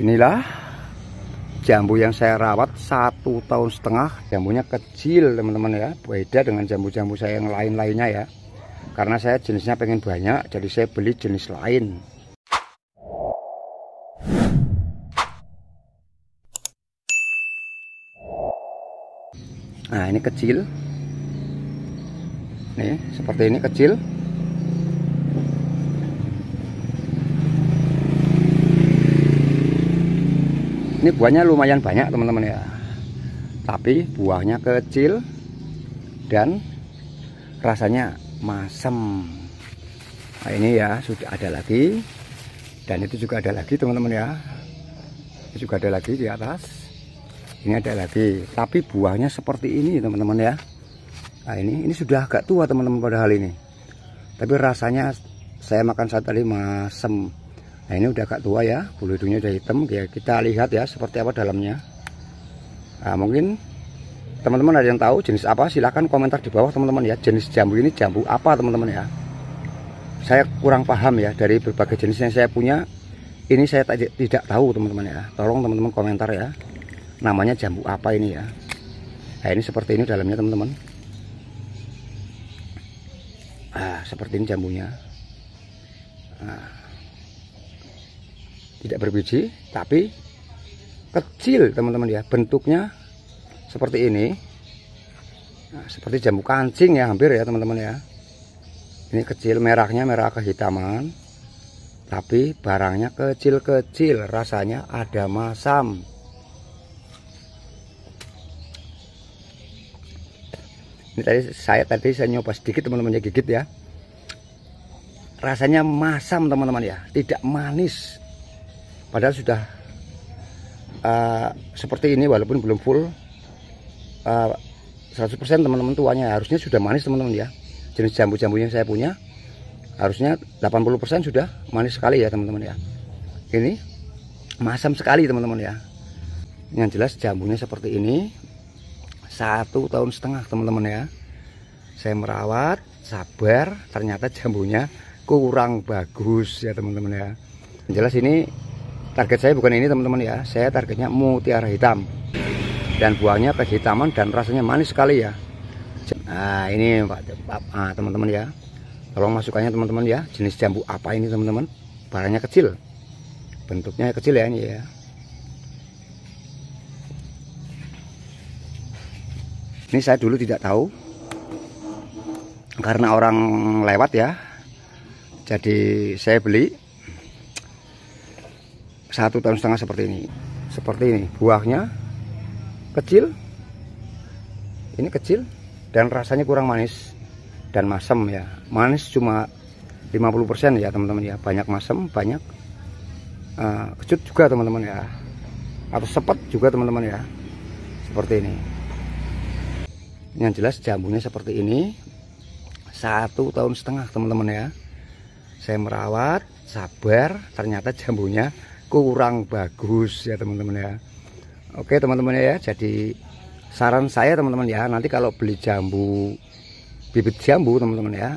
inilah jambu yang saya rawat satu tahun setengah jambunya kecil teman-teman ya beda dengan jambu-jambu saya yang lain-lainnya ya karena saya jenisnya pengen banyak jadi saya beli jenis lain nah ini kecil nih seperti ini kecil ini buahnya lumayan banyak teman-teman ya tapi buahnya kecil dan rasanya masem. nah, ini ya sudah ada lagi dan itu juga ada lagi teman-teman ya Ini juga ada lagi di atas ini ada lagi tapi buahnya seperti ini teman-teman ya nah ini ini sudah agak tua teman-teman padahal ini tapi rasanya saya makan saat tadi masem Nah ini udah agak tua ya, bulu hidungnya udah hitam. Ya, kita lihat ya seperti apa dalamnya. Nah, mungkin teman-teman ada yang tahu jenis apa silahkan komentar di bawah teman-teman ya. Jenis jambu ini jambu apa teman-teman ya. Saya kurang paham ya dari berbagai jenis yang saya punya. Ini saya tidak tahu teman-teman ya. Tolong teman-teman komentar ya. Namanya jambu apa ini ya. Nah ini seperti ini dalamnya teman-teman. Ah, seperti ini jambunya. Nah tidak berbiji tapi kecil teman-teman ya bentuknya seperti ini nah, seperti jambu kancing ya hampir ya teman-teman ya ini kecil merahnya merah kehitaman tapi barangnya kecil-kecil rasanya ada masam ini tadi saya tadi saya nyoba sedikit teman-teman ya gigit ya rasanya masam teman-teman ya tidak manis padahal sudah uh, seperti ini walaupun belum full uh, eh, 100% teman-teman tuanya harusnya sudah manis teman-teman ya jenis jambu-jambunya saya punya harusnya 80% sudah manis sekali ya teman-teman ya ini masam sekali teman-teman ya yang jelas jambunya seperti ini satu tahun setengah teman-teman ya saya merawat sabar ternyata jambunya kurang bagus ya teman-teman ya yang jelas ini Target saya bukan ini teman-teman ya, saya targetnya mutiara hitam. Dan buahnya kehitaman dan rasanya manis sekali ya. Nah ini Pak ah, teman-teman ya, tolong masukannya teman-teman ya, jenis jambu apa ini teman-teman? Barangnya kecil, bentuknya kecil ya ini ya. Ini saya dulu tidak tahu karena orang lewat ya. Jadi saya beli satu tahun setengah seperti ini seperti ini buahnya kecil ini kecil dan rasanya kurang manis dan masem ya manis cuma 50% ya teman-teman ya banyak masem, banyak uh, kecut juga teman-teman ya atau sepet juga teman-teman ya seperti ini yang jelas jambunya seperti ini satu tahun setengah teman-teman ya saya merawat sabar ternyata jambunya kurang bagus ya teman-teman ya oke teman-teman ya jadi saran saya teman-teman ya nanti kalau beli jambu bibit jambu teman-teman ya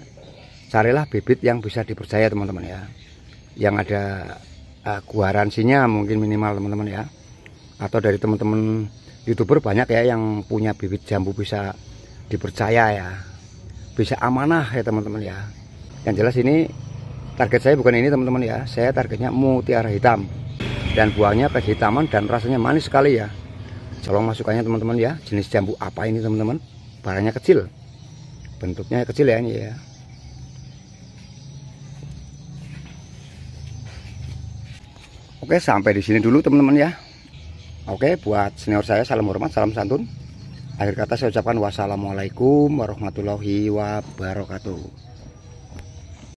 carilah bibit yang bisa dipercaya teman-teman ya yang ada uh, eh, guaransinya mungkin minimal teman-teman ya atau dari teman-teman youtuber banyak ya yang punya bibit jambu bisa dipercaya ya bisa amanah ya teman-teman ya yang jelas ini Target saya bukan ini teman-teman ya, saya targetnya mutiara hitam. Dan buahnya kehitaman dan rasanya manis sekali ya. Colong masukannya teman-teman ya, jenis jambu apa ini teman-teman? Barangnya kecil. Bentuknya kecil ya ini ya. Oke, sampai di sini dulu teman-teman ya. Oke, buat senior saya salam hormat, salam santun. Akhir kata saya ucapkan wassalamualaikum warahmatullahi wabarakatuh.